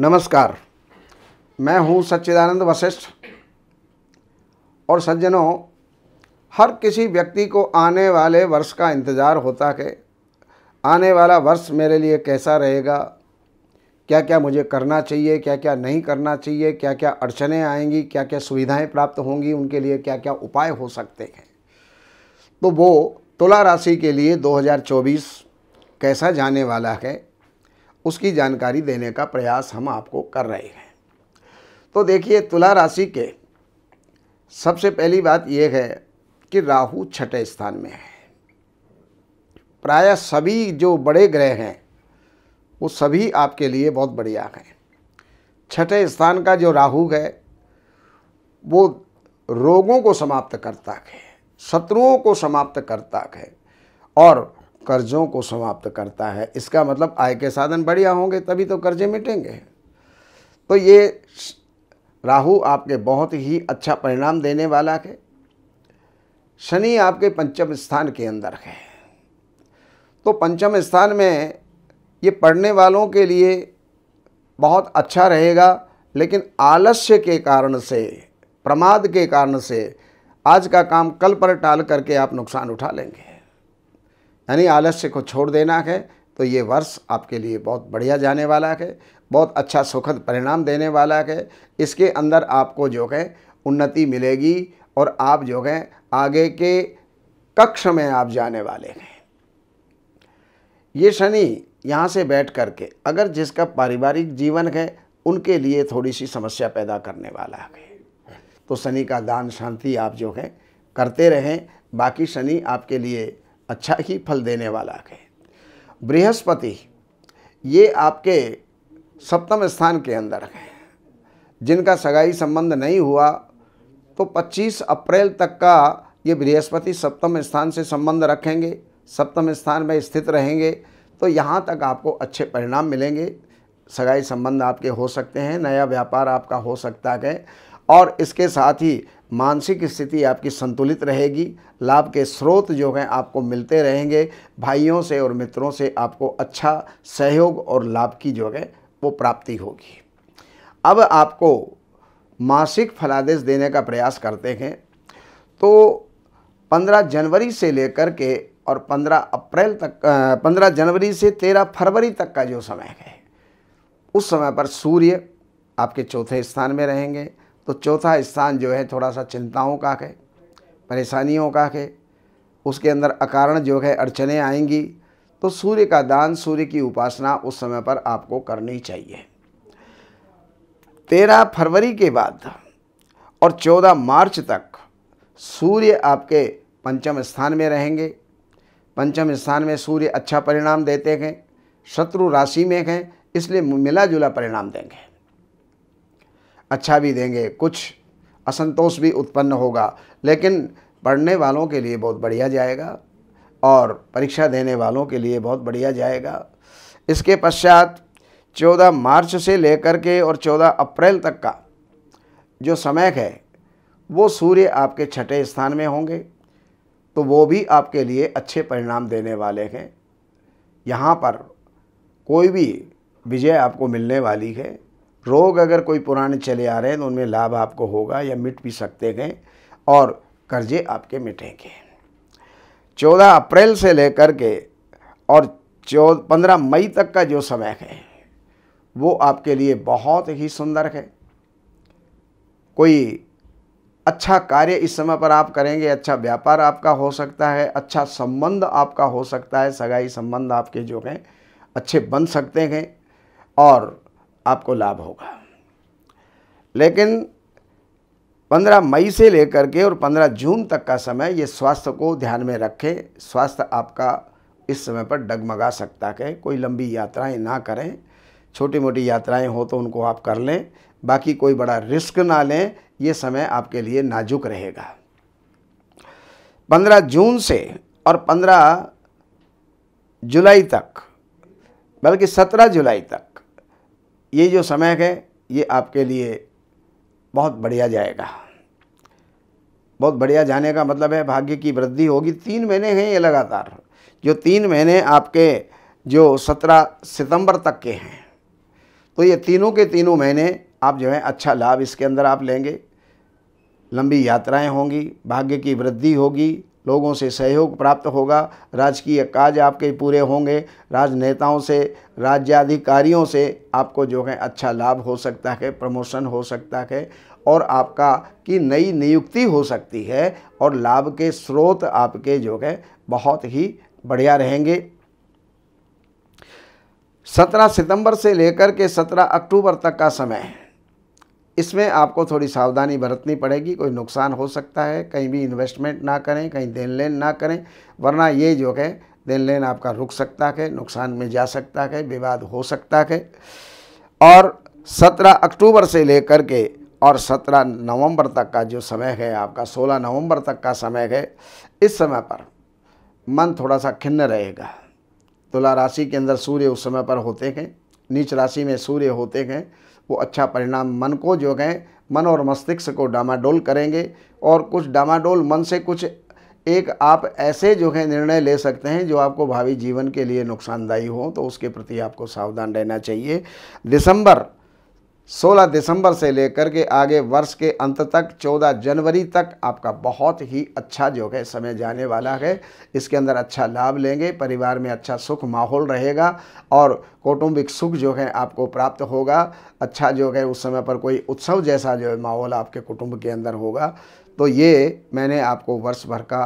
नमस्कार मैं हूं सच्चिदानंद वशिष्ठ और सज्जनों हर किसी व्यक्ति को आने वाले वर्ष का इंतज़ार होता है आने वाला वर्ष मेरे लिए कैसा रहेगा क्या क्या मुझे करना चाहिए क्या क्या नहीं करना चाहिए क्या क्या अड़चनें आएंगी क्या क्या सुविधाएं प्राप्त होंगी उनके लिए क्या क्या उपाय हो सकते हैं तो वो तुला राशि के लिए 2024 कैसा जाने वाला है उसकी जानकारी देने का प्रयास हम आपको कर रहे हैं तो देखिए तुला राशि के सबसे पहली बात यह है कि राहु छठे स्थान में है प्राय सभी जो बड़े ग्रह हैं वो सभी आपके लिए बहुत बढ़िया हैं छठे स्थान का जो राहु है वो रोगों को समाप्त करता है शत्रुओं को समाप्त करता है और कर्जों को समाप्त करता है इसका मतलब आय के साधन बढ़िया होंगे तभी तो कर्जे मिटेंगे तो ये राहु आपके बहुत ही अच्छा परिणाम देने वाला है शनि आपके पंचम स्थान के अंदर है तो पंचम स्थान में ये पढ़ने वालों के लिए बहुत अच्छा रहेगा लेकिन आलस्य के कारण से प्रमाद के कारण से आज का काम कल पर टाल करके आप नुकसान उठा लेंगे यानी आलस्य को छोड़ देना है तो ये वर्ष आपके लिए बहुत बढ़िया जाने वाला है बहुत अच्छा सुखद परिणाम देने वाला है इसके अंदर आपको जो है उन्नति मिलेगी और आप जो है आगे के कक्ष में आप जाने वाले हैं ये शनि यहाँ से बैठ करके अगर जिसका पारिवारिक जीवन है उनके लिए थोड़ी सी समस्या पैदा करने वाला है तो शनि का दान शांति आप जो है करते रहें बाकी शनि आपके लिए अच्छा ही फल देने वाला है बृहस्पति ये आपके सप्तम स्थान के अंदर है जिनका सगाई संबंध नहीं हुआ तो 25 अप्रैल तक का ये बृहस्पति सप्तम स्थान से संबंध रखेंगे सप्तम स्थान में स्थित रहेंगे तो यहाँ तक आपको अच्छे परिणाम मिलेंगे सगाई संबंध आपके हो सकते हैं नया व्यापार आपका हो सकता है और इसके साथ ही मानसिक स्थिति आपकी संतुलित रहेगी लाभ के स्रोत जो हैं आपको मिलते रहेंगे भाइयों से और मित्रों से आपको अच्छा सहयोग और लाभ की जो है वो प्राप्ति होगी अब आपको मासिक फलादेश देने का प्रयास करते हैं तो 15 जनवरी से लेकर के और 15 अप्रैल तक 15 जनवरी से 13 फरवरी तक का जो समय है उस समय पर सूर्य आपके चौथे स्थान में रहेंगे तो चौथा स्थान जो है थोड़ा सा चिंताओं का है परेशानियों का है उसके अंदर अकारण जो है अड़चने आएंगी तो सूर्य का दान सूर्य की उपासना उस समय पर आपको करनी चाहिए तेरह फरवरी के बाद और चौदह मार्च तक सूर्य आपके पंचम स्थान में रहेंगे पंचम स्थान में सूर्य अच्छा परिणाम देते हैं शत्रु राशि में हैं इसलिए मिला जुला परिणाम देंगे अच्छा भी देंगे कुछ असंतोष भी उत्पन्न होगा लेकिन पढ़ने वालों के लिए बहुत बढ़िया जाएगा और परीक्षा देने वालों के लिए बहुत बढ़िया जाएगा इसके पश्चात 14 मार्च से लेकर के और 14 अप्रैल तक का जो समय है वो सूर्य आपके छठे स्थान में होंगे तो वो भी आपके लिए अच्छे परिणाम देने वाले हैं यहाँ पर कोई भी विजय आपको मिलने वाली है रोग अगर कोई पुराने चले आ रहे हैं तो उनमें लाभ आपको होगा या मिट भी सकते हैं और कर्जे आपके मिटेंगे चौदह अप्रैल से लेकर के और चौ पंद्रह मई तक का जो समय है वो आपके लिए बहुत ही सुंदर है कोई अच्छा कार्य इस समय पर आप करेंगे अच्छा व्यापार आपका हो सकता है अच्छा संबंध आपका हो सकता है सगाई संबंध आपके जो हैं अच्छे बन सकते हैं और आपको लाभ होगा लेकिन 15 मई से लेकर के और 15 जून तक का समय ये स्वास्थ्य को ध्यान में रखें स्वास्थ्य आपका इस समय पर डगमगा सकता है कोई लंबी यात्राएं ना करें छोटी मोटी यात्राएं हो तो उनको आप कर लें बाकी कोई बड़ा रिस्क ना लें ये समय आपके लिए नाजुक रहेगा 15 जून से और 15 जुलाई तक बल्कि 17 जुलाई तक ये जो समय है ये आपके लिए बहुत बढ़िया जाएगा बहुत बढ़िया जाने का मतलब है भाग्य की वृद्धि होगी तीन महीने हैं ये लगातार जो तीन महीने आपके जो सत्रह सितंबर तक के हैं तो ये तीनों के तीनों महीने आप जो है अच्छा लाभ इसके अंदर आप लेंगे लंबी यात्राएं होंगी भाग्य की वृद्धि होगी लोगों से सहयोग प्राप्त होगा राजकीय काज आपके पूरे होंगे राजनेताओं से राज्याधिकारियों से आपको जो है अच्छा लाभ हो सकता है प्रमोशन हो सकता है और आपका की नई नियुक्ति हो सकती है और लाभ के स्रोत आपके जो है बहुत ही बढ़िया रहेंगे सत्रह सितंबर से लेकर के सत्रह अक्टूबर तक का समय है इसमें आपको थोड़ी सावधानी बरतनी पड़ेगी कोई नुकसान हो सकता है कहीं भी इन्वेस्टमेंट ना करें कहीं देन लेन ना करें वरना ये जो है देन लेन आपका रुक सकता है नुकसान में जा सकता है विवाद हो सकता है और 17 अक्टूबर से लेकर के और 17 नवंबर तक का जो समय है आपका 16 नवंबर तक का समय है इस समय पर मन थोड़ा सा खिन्न रहेगा तुला राशि के अंदर सूर्य उस समय पर होते हैं नीच राशि में सूर्य होते हैं वो अच्छा परिणाम मन को जो है मन और मस्तिष्क को डामाडोल करेंगे और कुछ डामाडोल मन से कुछ एक आप ऐसे जो है निर्णय ले सकते हैं जो आपको भावी जीवन के लिए नुकसानदायी हो तो उसके प्रति आपको सावधान रहना चाहिए दिसंबर 16 दिसंबर से लेकर के आगे वर्ष के अंत तक 14 जनवरी तक आपका बहुत ही अच्छा जो है समय जाने वाला है इसके अंदर अच्छा लाभ लेंगे परिवार में अच्छा सुख माहौल रहेगा और कौटुंबिक सुख जो है आपको प्राप्त होगा अच्छा जो है उस समय पर कोई उत्सव जैसा जो है माहौल आपके कुटुंब के अंदर होगा तो ये मैंने आपको वर्ष भर का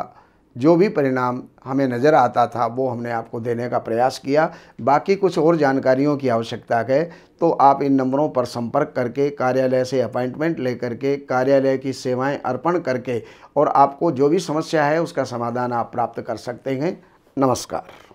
जो भी परिणाम हमें नज़र आता था वो हमने आपको देने का प्रयास किया बाकी कुछ और जानकारियों की आवश्यकता है तो आप इन नंबरों पर संपर्क करके कार्यालय से अपॉइंटमेंट ले करके कार्यालय की सेवाएं अर्पण करके और आपको जो भी समस्या है उसका समाधान आप प्राप्त कर सकते हैं नमस्कार